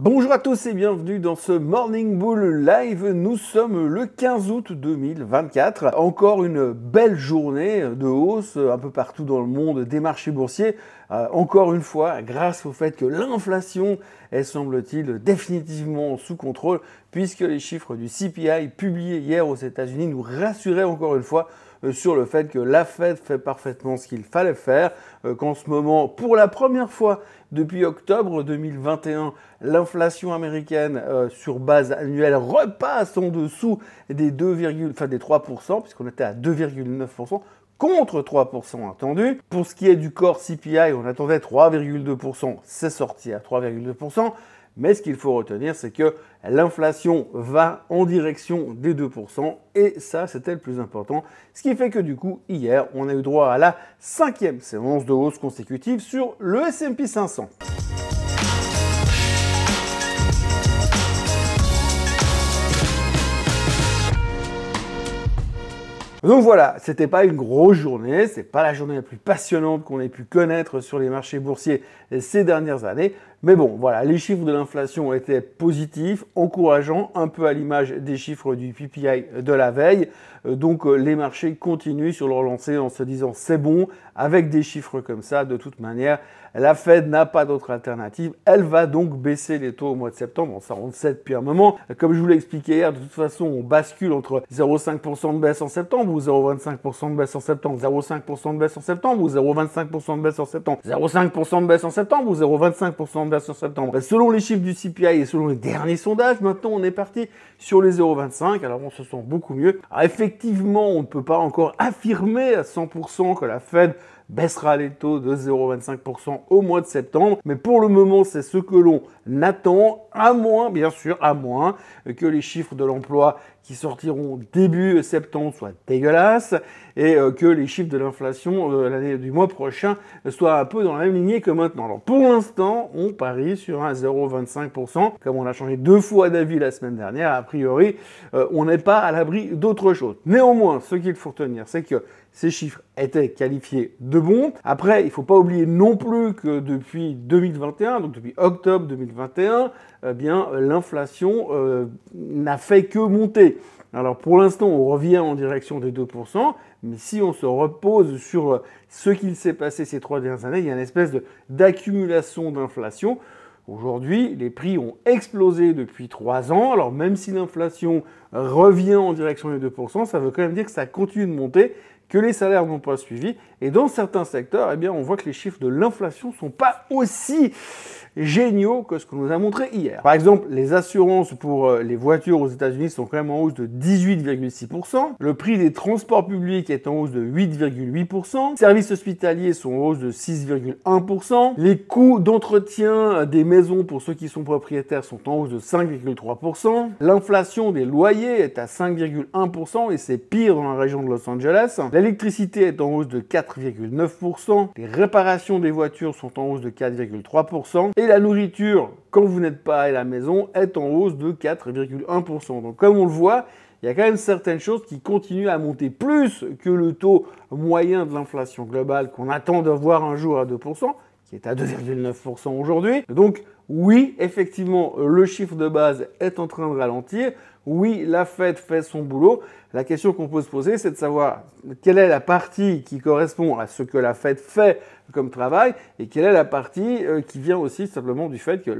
Bonjour à tous et bienvenue dans ce Morning Bull Live. Nous sommes le 15 août 2024. Encore une belle journée de hausse un peu partout dans le monde des marchés boursiers. Euh, encore une fois, grâce au fait que l'inflation est, semble-t-il, définitivement sous contrôle, puisque les chiffres du CPI publiés hier aux États-Unis nous rassuraient encore une fois euh, sur le fait que la Fed fait parfaitement ce qu'il fallait faire, euh, qu'en ce moment, pour la première fois depuis octobre 2021, l'inflation américaine euh, sur base annuelle repasse en dessous des 2, des 3%, puisqu'on était à 2,9% contre 3% attendu. Pour ce qui est du corps CPI, on attendait 3,2%, c'est sorti à 3,2%. Mais ce qu'il faut retenir, c'est que l'inflation va en direction des 2%, et ça, c'était le plus important. Ce qui fait que du coup, hier, on a eu droit à la cinquième séance de hausse consécutive sur le SP 500. Donc voilà, ce n'était pas une grosse journée, Ce n'est pas la journée la plus passionnante qu'on ait pu connaître sur les marchés boursiers ces dernières années, mais bon, voilà, les chiffres de l'inflation étaient positifs, encourageants, un peu à l'image des chiffres du PPI de la veille. Euh, donc euh, les marchés continuent sur leur lancée en se disant c'est bon, avec des chiffres comme ça, de toute manière, la Fed n'a pas d'autre alternative. Elle va donc baisser les taux au mois de septembre. on ça, on depuis un moment. Comme je vous l'ai expliqué hier, de toute façon, on bascule entre 0,5% de baisse en septembre ou 0,25% de baisse en septembre, 0,5% de baisse en septembre ou 0,25% de baisse en septembre, 0,5% de baisse en septembre ou 0,25% lambda septembre. Bah, selon les chiffres du CPI et selon les derniers sondages, maintenant on est parti sur les 0,25. Alors on se sent beaucoup mieux. effectivement, on ne peut pas encore affirmer à 100% que la Fed baissera les taux de 0,25% au mois de septembre. Mais pour le moment, c'est ce que l'on attend, à moins, bien sûr, à moins que les chiffres de l'emploi qui sortiront début septembre soient dégueulasses et euh, que les chiffres de l'inflation euh, l'année du mois prochain soient un peu dans la même lignée que maintenant. Alors pour l'instant, on parie sur un 0,25%. Comme on a changé deux fois d'avis la semaine dernière, a priori, euh, on n'est pas à l'abri d'autre chose. Néanmoins, ce qu'il faut retenir, c'est que ces chiffres étaient qualifiés de bons. Après, il ne faut pas oublier non plus que depuis 2021, donc depuis octobre 2021, eh bien euh, l'inflation euh, n'a fait que monter. Alors pour l'instant, on revient en direction des 2%, mais si on se repose sur euh, ce qu'il s'est passé ces trois dernières années, il y a une espèce d'accumulation d'inflation. Aujourd'hui, les prix ont explosé depuis trois ans. Alors même si l'inflation revient en direction des 2%, ça veut quand même dire que ça continue de monter que les salaires n'ont pas suivi. Et dans certains secteurs, eh bien, on voit que les chiffres de l'inflation ne sont pas aussi géniaux que ce qu'on nous a montré hier. Par exemple, les assurances pour euh, les voitures aux États-Unis sont quand même en hausse de 18,6%. Le prix des transports publics est en hausse de 8,8%. Les services hospitaliers sont en hausse de 6,1%. Les coûts d'entretien des maisons pour ceux qui sont propriétaires sont en hausse de 5,3%. L'inflation des loyers est à 5,1% et c'est pire dans la région de Los Angeles. L'électricité est en hausse de 4,9%, les réparations des voitures sont en hausse de 4,3% et la nourriture, quand vous n'êtes pas à la maison, est en hausse de 4,1%. Donc comme on le voit, il y a quand même certaines choses qui continuent à monter plus que le taux moyen de l'inflation globale qu'on attend de voir un jour à 2% qui est à 2,9% aujourd'hui. Donc oui, effectivement, le chiffre de base est en train de ralentir. Oui, la Fed fait son boulot. La question qu'on peut se poser, c'est de savoir quelle est la partie qui correspond à ce que la Fed fait comme travail et quelle est la partie euh, qui vient aussi simplement du fait que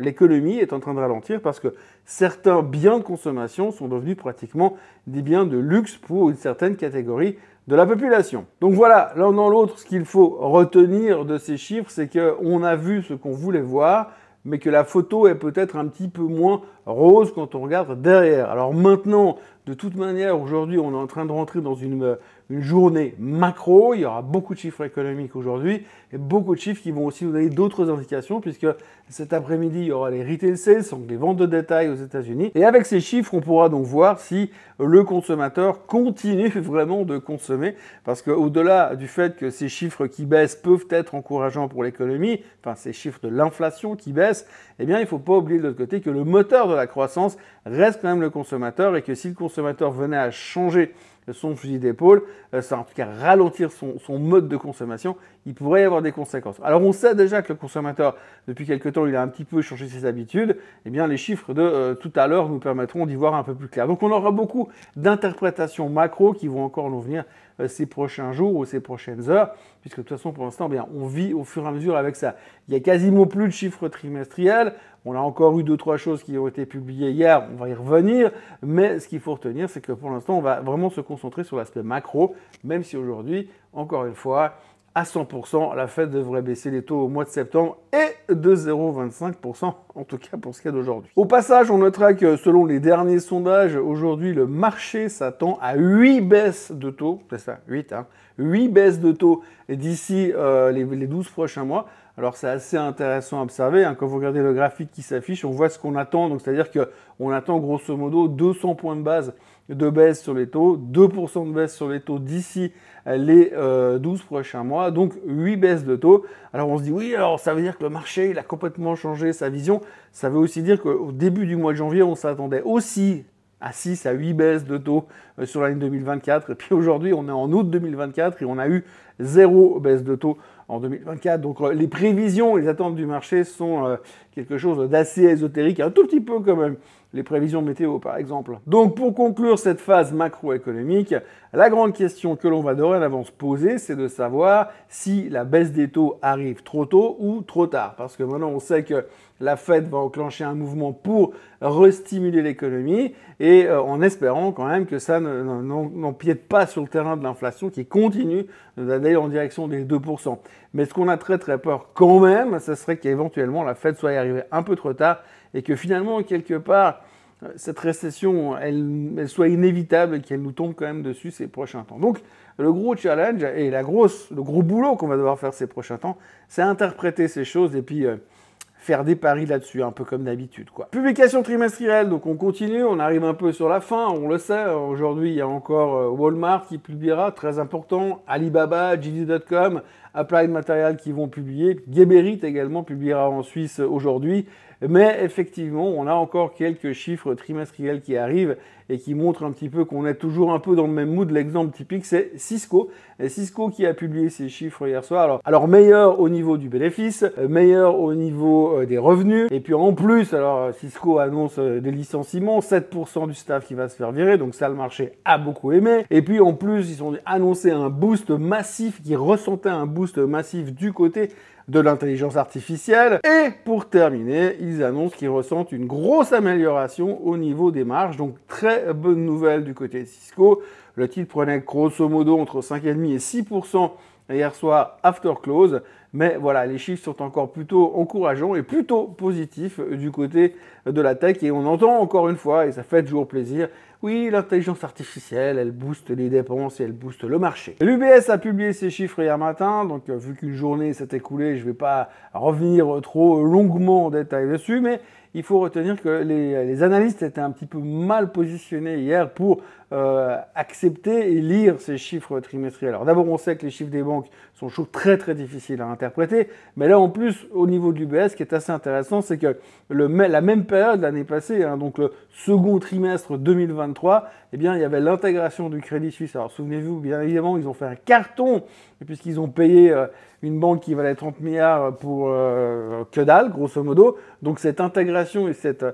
l'économie est en train de ralentir parce que certains biens de consommation sont devenus pratiquement des biens de luxe pour une certaine catégorie de la population. Donc voilà, l'un dans l'autre, ce qu'il faut retenir de ces chiffres, c'est qu'on a vu ce qu'on voulait voir, mais que la photo est peut-être un petit peu moins rose quand on regarde derrière. Alors maintenant, de toute manière, aujourd'hui, on est en train de rentrer dans une une journée macro. Il y aura beaucoup de chiffres économiques aujourd'hui et beaucoup de chiffres qui vont aussi nous donner d'autres indications puisque cet après-midi, il y aura les retail sales, donc les ventes de détail aux États-Unis. Et avec ces chiffres, on pourra donc voir si le consommateur continue vraiment de consommer parce qu'au-delà du fait que ces chiffres qui baissent peuvent être encourageants pour l'économie, enfin ces chiffres de l'inflation qui baissent, eh bien, il ne faut pas oublier de l'autre côté que le moteur de la croissance reste quand même le consommateur et que si le consommateur venait à changer son fusil d'épaule, euh, ça en tout cas ralentir son mode de consommation il pourrait y avoir des conséquences. Alors on sait déjà que le consommateur, depuis quelque temps, il a un petit peu changé ses habitudes. Eh bien, les chiffres de euh, tout à l'heure nous permettront d'y voir un peu plus clair. Donc on aura beaucoup d'interprétations macro qui vont encore nous venir euh, ces prochains jours ou ces prochaines heures, puisque de toute façon, pour l'instant, eh bien, on vit au fur et à mesure avec ça. Il n'y a quasiment plus de chiffres trimestriels. On a encore eu deux, trois choses qui ont été publiées hier, on va y revenir, mais ce qu'il faut retenir, c'est que pour l'instant, on va vraiment se concentrer sur l'aspect macro, même si aujourd'hui, encore une fois, à 100%. La Fed devrait baisser les taux au mois de septembre et de 0,25%, en tout cas pour ce qu'il est d'aujourd'hui. Au passage, on notera que selon les derniers sondages, aujourd'hui le marché s'attend à 8 baisses de taux, c'est ça, 8, 8 hein, baisses de taux d'ici euh, les, 12 prochains mois. Alors c'est assez intéressant à observer. Hein. Quand vous regardez le graphique qui s'affiche, on voit ce qu'on attend. Donc c'est-à-dire qu'on attend grosso modo 200 points de base de baisse sur les taux, 2% de baisse sur les taux d'ici les 12 euh, prochains mois, donc 8 baisses de taux. Alors on se dit oui, alors ça veut dire que le marché il a complètement changé sa vision. Ça veut aussi dire qu'au début du mois de janvier, on s'attendait aussi à 6 à 8 baisses de taux euh, sur l'année 2024. Et puis aujourd'hui, on est en août 2024 et on a eu zéro baisse de taux en 2024. Donc euh, les prévisions, les attentes du marché sont quelque chose d'assez ésotérique, un tout petit peu quand même les prévisions météo par exemple. Donc pour conclure cette phase macroéconomique, la grande question que l'on va dorénavant se poser, c'est de savoir si la baisse des taux arrive trop tôt ou trop tard. Parce que maintenant on sait que la Fed va enclencher un mouvement pour restimuler l'économie et euh, en espérant quand même que ça n'empiète pas sur le terrain de l'inflation qui continue d'aller en direction des 2%. Mais ce qu'on a très très peur quand même, ce serait qu'éventuellement la Fed soit arrivée un peu trop tard et que finalement, quelque part, euh, cette récession, elle, soit inévitable, et qu'elle nous tombe quand même dessus ces prochains temps. Donc, le gros challenge et la grosse, le gros boulot qu'on va devoir faire ces prochains temps, c'est interpréter ces choses et puis euh, faire des paris là-dessus, un peu comme d'habitude. Quoi. Publication trimestrielle, donc on continue, on arrive un peu sur la fin, on le sait. Aujourd'hui, il y a encore euh, Walmart qui publiera, très important, Alibaba, JD.com, Applied Material qui vont publier. Geberit également publiera en Suisse aujourd'hui. Mais effectivement, on a encore quelques chiffres trimestriels qui arrivent et qui montrent un petit peu qu'on est toujours un peu dans le même mood. L'exemple typique, c'est Cisco. Et Cisco qui a publié ses chiffres hier soir. Alors, alors, meilleur au niveau du bénéfice, euh, meilleur au niveau euh, des revenus. Et puis en plus, alors euh, Cisco annonce des licenciements, 7% du staff qui va se faire virer. Donc ça, le marché a beaucoup aimé. Et puis en plus, ils ont annoncé un boost massif qui ressentait un boost boost massif du côté de l'intelligence artificielle. Et pour terminer, ils annoncent qu'ils ressentent une grosse amélioration au niveau des marges. Donc très bonne nouvelle du côté de Cisco. Le titre prenait grosso modo entre 5,5 et 6% hier soir after close. Mais voilà, les chiffres sont encore plutôt encourageants et plutôt positifs du côté de la tech. Et on entend encore une fois, et ça fait toujours plaisir, oui, l'intelligence artificielle, elle booste les dépenses et elle booste le marché. L'UBS a publié ses chiffres hier matin, donc euh, vu qu'une journée s'est écoulée, je ne vais pas revenir trop longuement en détail dessus, mais il faut retenir que les, analystes étaient un petit peu mal positionnés hier pour euh, accepter et lire ces chiffres trimestriels. Alors d'abord, on sait que les chiffres des banques sont toujours très très difficiles à interpréter, mais là en plus, au niveau du BS, ce qui est assez intéressant, c'est que le, la même période l'année passée, hein, donc le second trimestre 2023, eh bien, il y avait l'intégration du Crédit Suisse. Alors souvenez-vous, bien évidemment, ils ont fait un carton puisqu'ils ont payé euh, une banque qui valait 30 milliards pour euh, que dalle, grosso modo. Donc cette intégration et cette,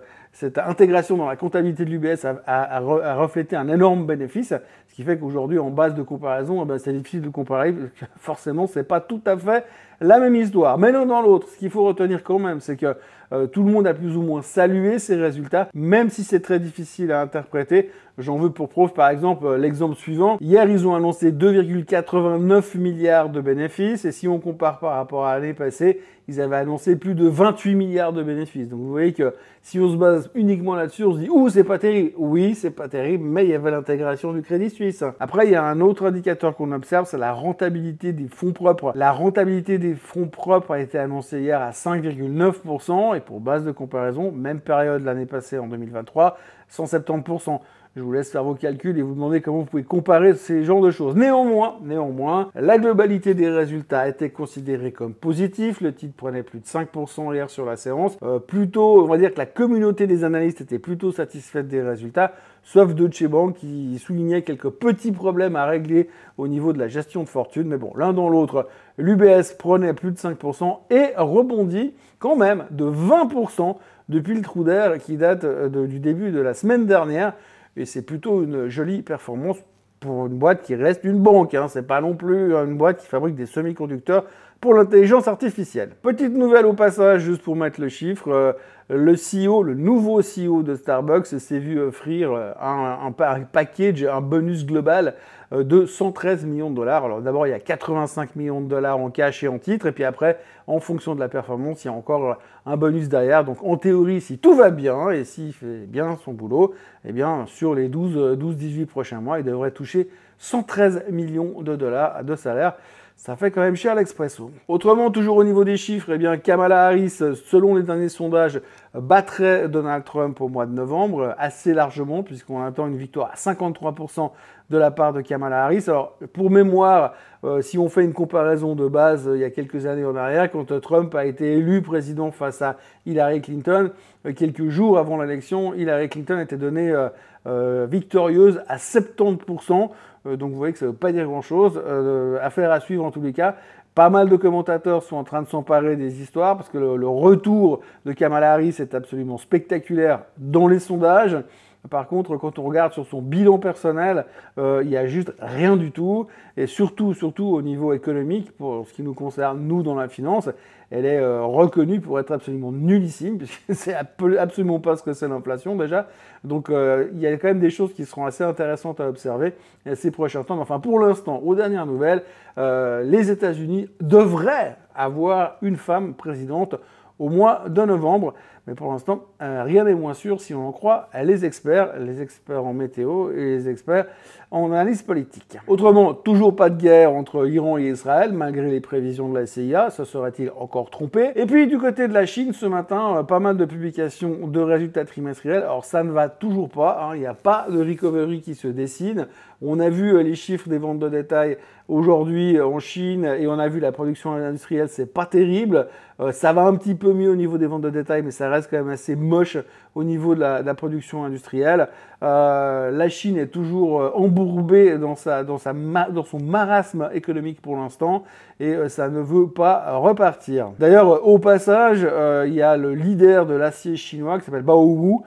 intégration dans la comptabilité de l'UBS a, reflété un énorme bénéfice, ce qui fait qu'aujourd'hui, en base de comparaison, eh ben, c'est difficile de comparer, parce que forcément, c'est pas tout à fait la même histoire. Mais l'un dans l'autre, ce qu'il faut retenir quand même, c'est que euh, tout le monde a plus ou moins salué ces résultats, même si c'est très difficile à interpréter. J'en veux pour preuve par exemple euh, l'exemple suivant. Hier, ils ont annoncé 2,89 milliards de bénéfices et si on compare par rapport à l'année passée, ils avaient annoncé plus de 28 milliards de bénéfices. Donc vous voyez que si on se base uniquement là-dessus, on se dit ouh, c'est pas terrible. Oui, c'est pas terrible, mais il y avait l'intégration du Crédit Suisse. Après, il y a un autre indicateur qu'on observe, c'est la rentabilité des fonds propres. La rentabilité des fonds propres a été annoncée hier à 5,9% et pour base de comparaison, même période l'année passée en 2023, 170%. Je vous laisse faire vos calculs et vous demander comment vous pouvez comparer ces genres de choses. Néanmoins, néanmoins, la globalité des résultats était considérée comme positive. Le titre prenait plus de 5% hier sur la séance. Euh, plutôt, on va dire que la communauté des analystes était plutôt satisfaite des résultats sauf Deutsche Bank qui soulignait quelques petits problèmes à régler au niveau de la gestion de fortune. Mais bon, l'un dans l'autre, l'UBS prenait plus de 5% et rebondit quand même de 20% depuis le trou d'air qui date euh, du début de la semaine dernière. Et c'est plutôt une jolie performance pour une boîte qui reste une banque. Hein. Ce n'est pas non plus une boîte qui fabrique des semi-conducteurs pour l'intelligence artificielle. Petite nouvelle au passage, juste pour mettre le chiffre, euh, le CEO, le nouveau CEO de Starbucks s'est vu offrir euh, un, un, package, un bonus global euh, de 113 millions de dollars. Alors d'abord, il y a 85 millions de dollars en cash et en titres, et puis après, en fonction de la performance, il y a encore un bonus derrière. Donc en théorie, si tout va bien et s'il fait bien son boulot, eh bien sur les 12-18 prochains mois, il devrait toucher 113 millions de dollars de salaire. Ça fait quand même cher l'expresso. Autrement, toujours au niveau des chiffres, eh bien, Kamala Harris, selon les derniers sondages, battrait Donald Trump au mois de novembre, assez largement, puisqu'on attend une victoire à 53% de la part de Kamala Harris. Alors, pour mémoire, euh, si on fait une comparaison de base euh, il y a quelques années en arrière, quand Trump a été élu président face à Hillary Clinton, euh, quelques jours avant l'élection, Hillary Clinton était donnée victorieuse à 70%. Euh, donc vous voyez que ça ne veut pas dire grand-chose. Euh, affaire à suivre en tous les cas. Pas mal de commentateurs sont en train de s'emparer des histoires parce que le, retour de Kamala Harris est absolument spectaculaire dans les sondages. Par contre, quand on regarde sur son bilan personnel, euh, il n'y a juste rien du tout. Et surtout, surtout au niveau économique, pour ce qui nous concerne, nous, dans la finance, elle est euh, reconnue pour être absolument nullissime, puisque c'est absolument pas ce que c'est l'inflation déjà. Donc euh, il y a quand même des choses qui seront assez intéressantes à observer ces prochains temps. enfin, pour l'instant, aux dernières nouvelles, les États-Unis devraient avoir une femme présidente au mois de novembre. Mais pour l'instant, euh, rien n'est moins sûr si on en croit les experts, les experts en météo et les experts en analyse politique. Autrement, toujours pas de guerre entre l'Iran et Israël, malgré les prévisions de la CIA, ça serait-il encore trompé Et puis du côté de la Chine, ce matin, euh, pas mal de publications de résultats trimestriels. Alors ça ne va toujours pas, hein, il n'y a pas de recovery qui se dessine. On a vu euh, les chiffres des ventes de détail aujourd'hui en Chine et on a vu la production industrielle, c'est pas terrible. ça va un petit peu mieux au niveau des ventes de détail, mais ça quand même assez moche au niveau de la, production industrielle. Euh, la Chine est toujours euh, embourbée dans, sa, dans, sa, dans son marasme économique pour l'instant et euh, ça ne veut pas repartir. D'ailleurs, au passage, il y a le leader de l'acier chinois qui s'appelle Bao Wu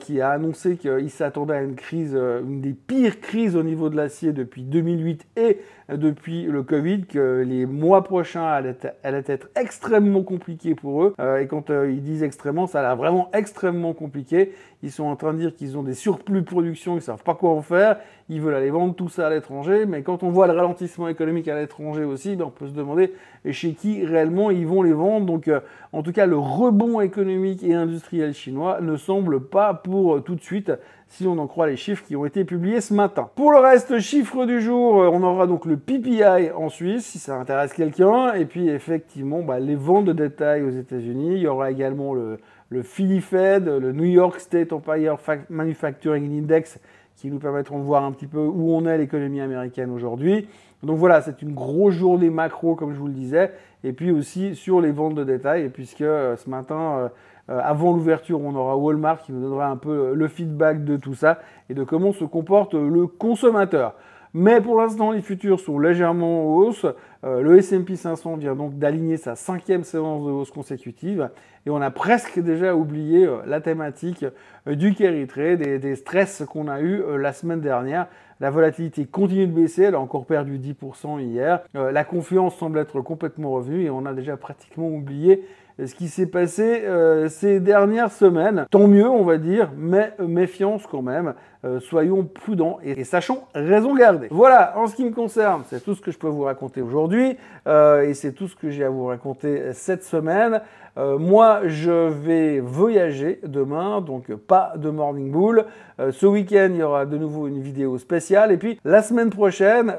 qui a annoncé qu'il s'attendait à une crise, une des pires crises au niveau de l'acier depuis 2008 et depuis le Covid, que les mois prochains allaient, être extrêmement compliqués pour eux. et quand ils disent extrêmement, ça l'a vraiment extrêmement compliqué. Ils sont en train de dire qu'ils ont des surplus de production, ils ne savent pas quoi en faire. Ils veulent aller vendre tout ça à l'étranger. Mais quand on voit le ralentissement économique à l'étranger aussi, ben, on peut se demander chez qui réellement ils vont les vendre. Donc, euh, en tout cas, le rebond économique et industriel chinois ne semble pas pour euh, tout de suite si on en croit les chiffres qui ont été publiés ce matin. Pour le reste, chiffre du jour, euh, on aura donc le PPI en Suisse, si ça intéresse quelqu'un, et puis effectivement, bah, les ventes de détail aux États-Unis, il y aura également le, le Philly Fed, le New York State Empire Manufacturing Index, qui nous permettront de voir un petit peu où on est l'économie américaine aujourd'hui. Donc voilà, c'est une grosse journée macro, comme je vous le disais, et puis aussi sur les ventes de détail, puisque euh, ce matin, euh, euh, avant l'ouverture, on aura Walmart qui nous donnera un peu le feedback de tout ça et de comment se comporte le consommateur. Mais pour l'instant, les futurs sont légèrement en hausse. Euh, le S&P 500 vient donc d'aligner sa cinquième séance de hausse consécutive et on a presque déjà oublié euh, la thématique euh, du carry trade des stress qu'on a eu la semaine dernière. La volatilité continue de baisser, elle a encore perdu 10% hier. la confiance semble être complètement revenue et on a déjà pratiquement oublié ce qui s'est passé ces dernières semaines. Tant mieux, on va dire, mais méfiance quand même. Euh, soyons prudents et, sachons raison garder. Voilà, en ce qui me concerne, c'est tout ce que je peux vous raconter aujourd'hui euh, et c'est tout ce que j'ai à vous raconter euh, cette semaine. moi, je vais voyager demain, donc pas de Morning Bull. ce week-end, il y aura de nouveau une vidéo spéciale. Et puis, la semaine prochaine,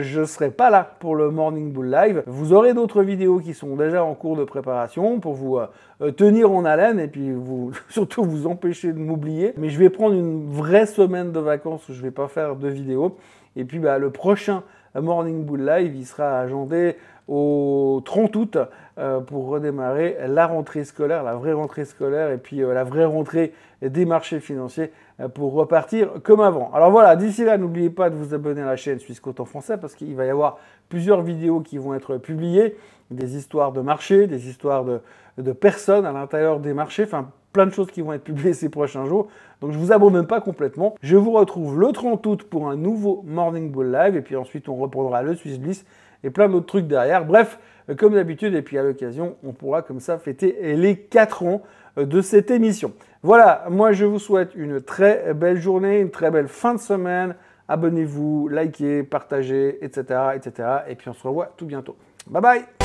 je serai pas là pour le Morning Bull Live. Vous aurez d'autres vidéos qui sont déjà en cours de préparation pour vous euh, tenir en haleine et puis vous, surtout vous empêcher de m'oublier. Mais je vais prendre une vraie semaine de vacances où je vais pas faire de vidéos Et puis bah, le prochain Morning Bull Live. Il sera agendé au 30 août euh, pour redémarrer la rentrée scolaire, la vraie rentrée scolaire et puis euh, la vraie rentrée des marchés financiers euh, pour repartir comme avant. Alors voilà, d'ici là, n'oubliez pas de vous abonner à la chaîne Suisse Côte en français parce qu'il va y avoir plusieurs vidéos qui vont être publiées, des histoires de marché, des histoires de, de personnes à l'intérieur des marchés, enfin plein de choses qui vont être publiées ces prochains jours. Donc je ne vous même pas complètement. Je vous retrouve le 30 août pour un nouveau Morning Bull Live et puis ensuite on reprendra le Swiss Bliss et plein d'autres trucs derrière. Bref, euh, comme d'habitude et puis à l'occasion, on pourra comme ça fêter les 4 ans euh, de cette émission. Voilà, moi je vous souhaite une très belle journée, une très belle fin de semaine. Abonnez-vous, likez, partagez, etc., etc. Et puis on se revoit tout bientôt. Bye bye